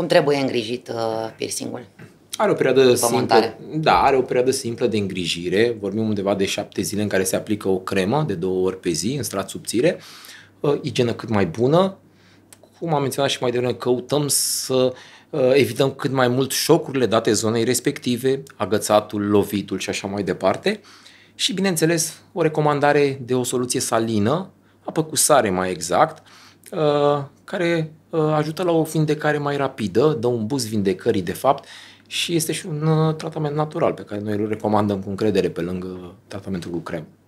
Cum trebuie îngrijit uh, piercingul? Are o perioadă simplă, da, are o perioadă simplă de îngrijire. Vorbim undeva de șapte zile în care se aplică o cremă de două ori pe zi în strat subțire, uh, igienă cât mai bună. Cum am menționat și mai devreme, căutăm să uh, evităm cât mai mult șocurile date zonei respective, agățatul, lovitul și așa mai departe. Și, bineînțeles, o recomandare de o soluție salină, apă cu sare mai exact, uh, Uh, care uh, ajută la o vindecare mai rapidă, dă un buz vindecării de fapt și este și un uh, tratament natural pe care noi îl recomandăm cu încredere pe lângă tratamentul cu cremă.